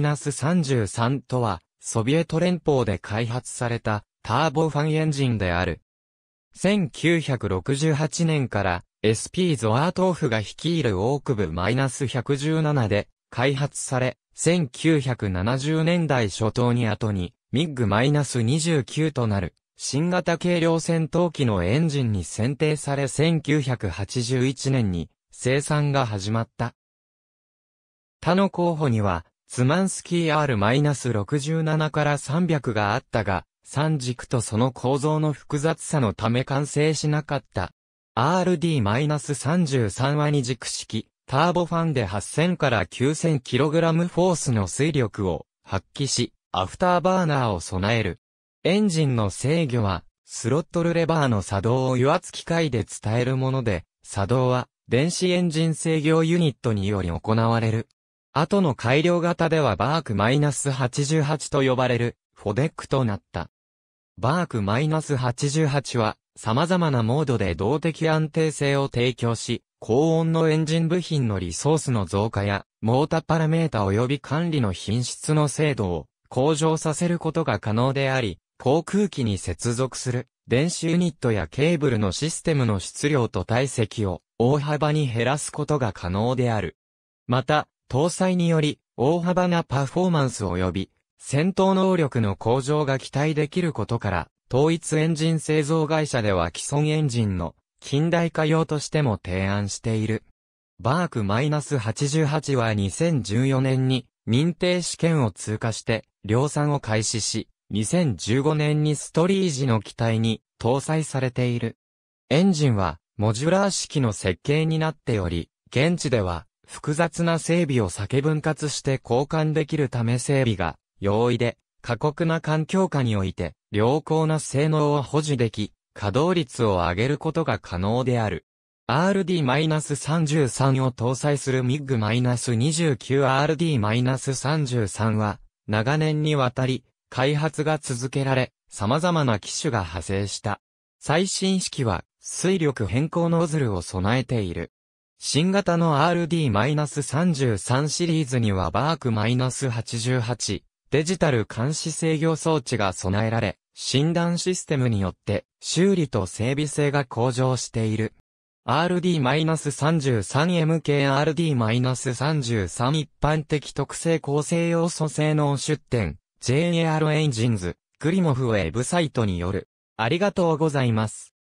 ナス33とは、ソビエト連邦で開発されたターボファンエンジンである。1968年から SP ゾアートーフが率いるオークブ -117 で開発され、1970年代初頭に後にミッグマイナス -29 となる新型軽量戦闘機のエンジンに選定され1981年に生産が始まった。他の候補にはスマンスキー R-67 から300があったが、三軸とその構造の複雑さのため完成しなかった。RD-33 は二軸式、ターボファンで8000から 9000kg フォースの水力を発揮し、アフターバーナーを備える。エンジンの制御は、スロットルレバーの作動を油圧機械で伝えるもので、作動は電子エンジン制御ユニットにより行われる。後の改良型ではバーク -88 と呼ばれるフォデックとなった。バーク -88 は様々なモードで動的安定性を提供し、高温のエンジン部品のリソースの増加や、モータパラメータ及び管理の品質の精度を向上させることが可能であり、航空機に接続する電子ユニットやケーブルのシステムの質量と体積を大幅に減らすことが可能である。また、搭載により、大幅なパフォーマンス及び、戦闘能力の向上が期待できることから、統一エンジン製造会社では既存エンジンの近代化用としても提案している。バーク -88 は2014年に認定試験を通過して量産を開始し、2015年にストリージの機体に搭載されている。エンジンはモジュラー式の設計になっており、現地では複雑な整備を避け分割して交換できるため整備が容易で、過酷な環境下において良好な性能を保持でき、稼働率を上げることが可能である。RD-33 を搭載する MiG-29RD-33 は、長年にわたり、開発が続けられ、様々な機種が派生した。最新式は、水力変更ノズルを備えている。新型の RD-33 シリーズにはバーク -88 デジタル監視制御装置が備えられ、診断システムによって修理と整備性が向上している。RD-33MKRD-33 一般的特性構成要素性能出展 JAR エンジンズクリモフウェブサイトによる。ありがとうございます。